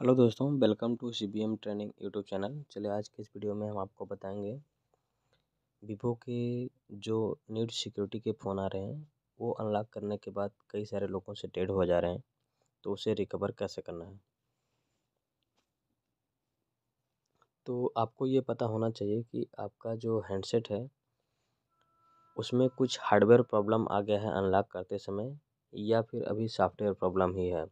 hello दोस्तों welcome to C B M training YouTube channel चलिए आज के इस वीडियो में हम आपको बताएंगे वीवो के जो न्यूड सिक्योरिटी के फ़ोन आ रहे हैं वो अनलॉक करने के बाद कई सारे लोगों से डेड हो जा रहे हैं तो उसे रिकवर कैसे करना है तो आपको ये पता होना चाहिए कि आपका जो हैंडसेट है उसमें कुछ हार्डवेयर प्रॉब्लम आ गया है अनलॉक करते समय या फिर अभी सॉफ्टवेयर प्रॉब्लम ही है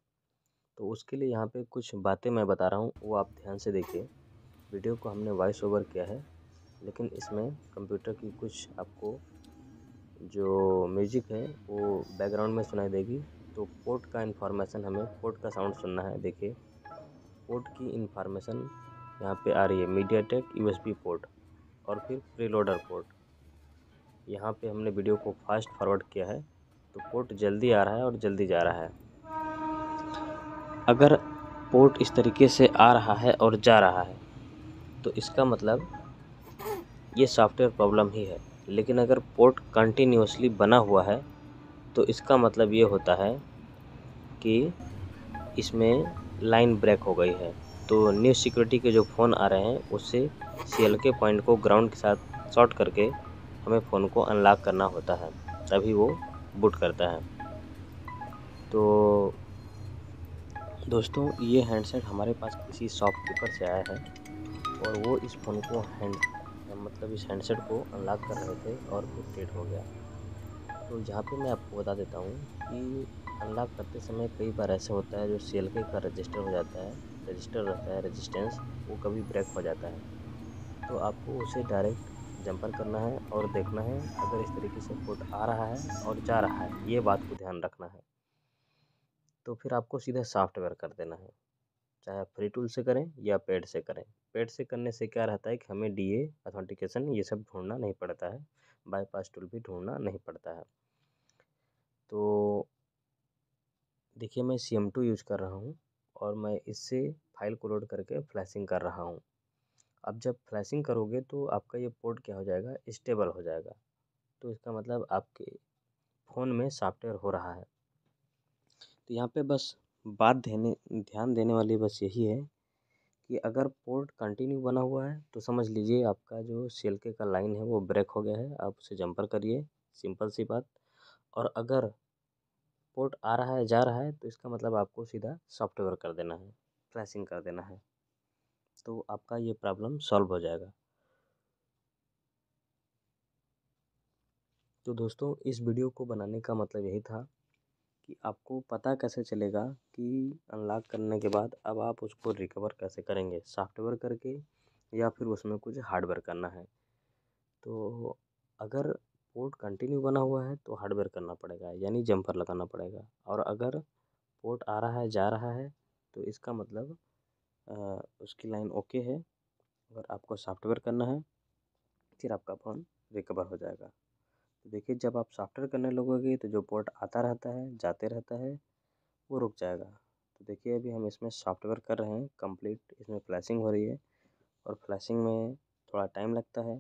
तो उसके लिए यहाँ पे कुछ बातें मैं बता रहा हूँ वो आप ध्यान से देखिए वीडियो को हमने वॉइस ओवर किया है लेकिन इसमें कंप्यूटर की कुछ आपको जो म्यूजिक है वो बैकग्राउंड में सुनाई देगी तो पोर्ट का इन्फॉर्मेशन हमें पोर्ट का साउंड सुनना है देखिए पोर्ट की इन्फॉर्मेशन यहाँ पे आ रही है मीडिया टेक यू पोर्ट और फिर प्रीलोडर पोर्ट यहाँ पे हमने वीडियो को फास्ट फॉरवर्ड किया है तो पोर्ट जल्दी आ रहा है और जल्दी जा रहा है अगर पोर्ट इस तरीके से आ रहा है और जा रहा है तो इसका मतलब ये सॉफ्टवेयर प्रॉब्लम ही है लेकिन अगर पोर्ट कंटिन्यूसली बना हुआ है तो इसका मतलब ये होता है कि इसमें लाइन ब्रेक हो गई है तो न्यू सिक्योरिटी के जो फ़ोन आ रहे हैं उससे सी के पॉइंट को ग्राउंड के साथ शॉर्ट करके हमें फ़ोन को अनलॉक करना होता है तभी वो बूट करता है तो दोस्तों ये हैंडसेट हमारे पास किसी शॉपकीपर से आया है और वो इस फ़ोन को हैंड मतलब इस हैंडसेट को अनलॉक कर रहे थे और डेट हो गया तो यहाँ पे मैं आपको बता देता हूँ कि अनलॉक करते समय कई बार ऐसा होता है जो सी एल का रजिस्टर हो जाता है रजिस्टर रहता है रजिस्टेंस वो कभी ब्रेक हो जाता है तो आपको उसे डायरेक्ट जंपर करना है और देखना है अगर इस तरीके से फोट आ रहा है और जा रहा है ये बात को ध्यान रखना है तो फिर आपको सीधा सॉफ्टवेयर कर देना है चाहे आप फ्री टूल से करें या पेड से करें पेड से करने से क्या रहता है कि हमें डी ए ऑथेंटिकेशन ये सब ढूंढना नहीं पड़ता है बाईपास टूल भी ढूंढना नहीं पड़ता है तो देखिए मैं सी एम टू यूज कर रहा हूँ और मैं इससे फाइल को लोड करके फ्लैशिंग कर रहा हूँ अब जब फ्लैशिंग करोगे तो आपका ये पोर्ट क्या हो जाएगा स्टेबल हो जाएगा तो इसका मतलब आपके फ़ोन में सॉफ्टवेयर हो रहा है तो यहाँ पे बस बात देने ध्यान देने वाली बस यही है कि अगर पोर्ट कंटिन्यू बना हुआ है तो समझ लीजिए आपका जो सिल्के का लाइन है वो ब्रेक हो गया है आप उसे जंपर करिए सिंपल सी बात और अगर पोर्ट आ रहा है जा रहा है तो इसका मतलब आपको सीधा सॉफ्टवेयर कर देना है फ्लैशिंग कर देना है तो आपका ये प्रॉब्लम सॉल्व हो जाएगा तो दोस्तों इस वीडियो को बनाने का मतलब यही था कि आपको पता कैसे चलेगा कि अनलॉक करने के बाद अब आप उसको रिकवर कैसे करेंगे सॉफ्टवेयर करके या फिर उसमें कुछ हार्डवेयर करना है तो अगर पोर्ट कंटिन्यू बना हुआ है तो हार्डवेयर करना पड़ेगा यानी जंपर लगाना पड़ेगा और अगर पोर्ट आ रहा है जा रहा है तो इसका मतलब आ, उसकी लाइन ओके है अगर आपको सॉफ्टवेयर करना है फिर आपका फ़ोन रिकवर हो जाएगा तो देखिए जब आप सॉफ्टवेयर करने लगोगे तो जो पोर्ट आता रहता है जाते रहता है वो रुक जाएगा तो देखिए अभी हम इसमें सॉफ्टवेयर कर रहे हैं कंप्लीट इसमें फ्लैशिंग हो रही है और फ्लैशिंग में थोड़ा टाइम लगता है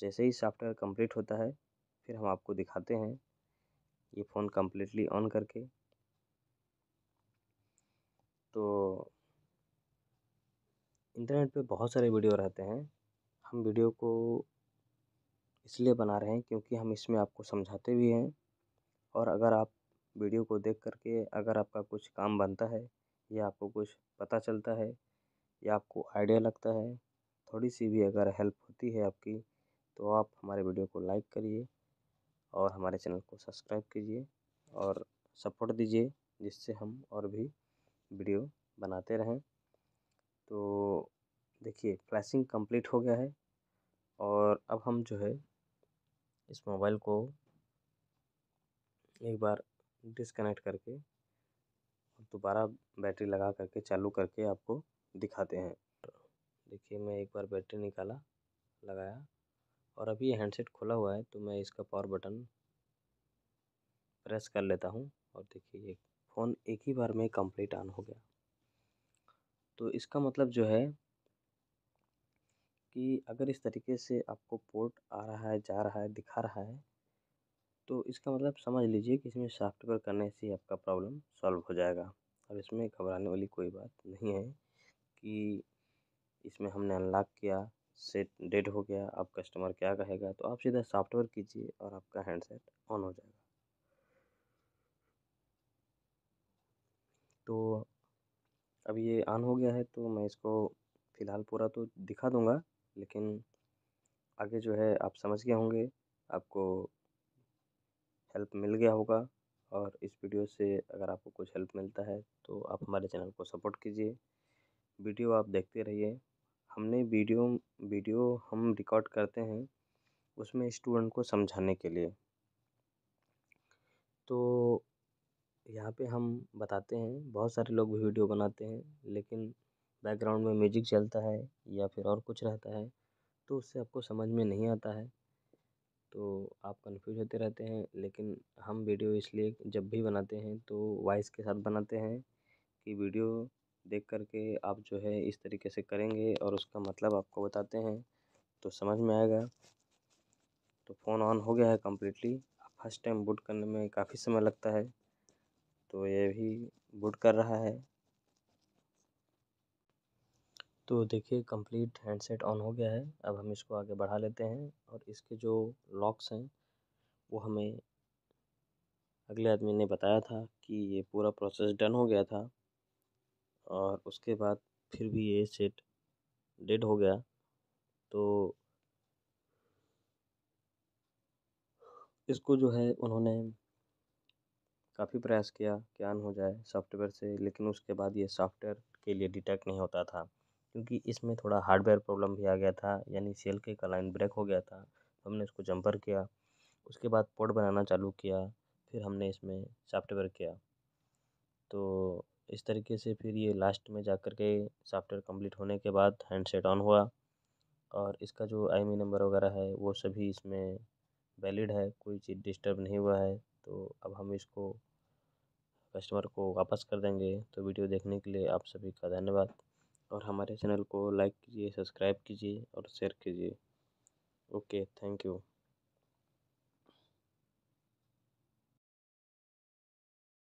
जैसे ही सॉफ्टवेयर कंप्लीट होता है फिर हम आपको दिखाते हैं ये फ़ोन कम्प्लीटली ऑन करके तो इंटरनेट पे बहुत सारे वीडियो रहते हैं हम वीडियो को इसलिए बना रहे हैं क्योंकि हम इसमें आपको समझाते भी हैं और अगर आप वीडियो को देख करके अगर आपका कुछ काम बनता है या आपको कुछ पता चलता है या आपको आइडिया लगता है थोड़ी सी भी अगर हेल्प होती है आपकी तो आप हमारे वीडियो को लाइक करिए और हमारे चैनल को सब्सक्राइब कीजिए और सपोर्ट दीजिए जिससे हम और भी वीडियो बनाते रहें तो देखिए फ्लैशिंग कंप्लीट हो गया है और अब हम जो है इस मोबाइल को एक बार डिसकनेक्ट करके दोबारा बैटरी लगा करके चालू करके आपको दिखाते हैं देखिए मैं एक बार बैटरी निकाला लगाया और अभी ये हैंडसेट खुला हुआ है तो मैं इसका पावर बटन प्रेस कर लेता हूँ और देखिए ये फ़ोन एक ही बार में कंप्लीट ऑन हो गया तो इसका मतलब जो है कि अगर इस तरीके से आपको पोर्ट आ रहा है जा रहा है दिखा रहा है तो इसका मतलब समझ लीजिए कि इसमें सॉफ्टवेयर करने से आपका प्रॉब्लम सॉल्व हो जाएगा अब इसमें घबराने वाली कोई बात नहीं है कि इसमें हमने अनलॉक किया सेट डेड हो गया अब कस्टमर क्या कहेगा तो आप सीधा सॉफ्टवेयर कीजिए और आपका हैंडसेट ऑन हो जाएगा तो अब ये ऑन हो गया है तो मैं इसको फ़िलहाल पूरा तो दिखा दूँगा लेकिन आगे जो है आप समझ गए होंगे आपको हेल्प मिल गया होगा और इस वीडियो से अगर आपको कुछ हेल्प मिलता है तो आप हमारे चैनल को सपोर्ट कीजिए वीडियो आप देखते रहिए हमने वीडियो वीडियो हम रिकॉर्ड करते हैं उसमें स्टूडेंट को समझाने के लिए तो यहाँ पे हम बताते हैं बहुत सारे लोग वीडियो बनाते हैं लेकिन बैकग्राउंड में म्यूजिक चलता है या फिर और कुछ रहता है तो उससे आपको समझ में नहीं आता है तो आप कन्फ्यूज़ होते रहते हैं लेकिन हम वीडियो इसलिए जब भी बनाते हैं तो वॉइस के साथ बनाते हैं कि वीडियो देख कर के आप जो है इस तरीके से करेंगे और उसका मतलब आपको बताते हैं तो समझ में आएगा तो फ़ोन ऑन हो गया है कम्प्लीटली फर्स्ट टाइम बूट करने में काफ़ी समय लगता है तो ये भी बूट कर रहा है तो देखिए कंप्लीट हैंडसेट ऑन हो गया है अब हम इसको आगे बढ़ा लेते हैं और इसके जो लॉक्स हैं वो हमें अगले आदमी ने बताया था कि ये पूरा प्रोसेस डन हो गया था और उसके बाद फिर भी ये सेट डेड हो गया तो इसको जो है उन्होंने काफ़ी प्रयास किया कि आन हो जाए सॉफ्टवेयर से लेकिन उसके बाद ये सॉफ्टवेयर के लिए डिटेक्ट नहीं होता था क्योंकि इसमें थोड़ा हार्डवेयर प्रॉब्लम भी आ गया था यानी सेल के का लाइन ब्रेक हो गया था हमने इसको जंपर किया उसके बाद पोर्ट बनाना चालू किया फिर हमने इसमें सॉफ्टवेयर किया तो इस तरीके से फिर ये लास्ट में जा कर के सॉफ्टवेयर कंप्लीट होने के बाद हैंडसेट ऑन हुआ और इसका जो आई e नंबर वगैरह है वो सभी इसमें वैलिड है कोई चीज़ डिस्टर्ब नहीं हुआ है तो अब हम इसको कस्टमर को वापस कर देंगे तो वीडियो देखने के लिए आप सभी का धन्यवाद और हमारे चैनल को लाइक कीजिए सब्सक्राइब कीजिए और शेयर कीजिए ओके थैंक यू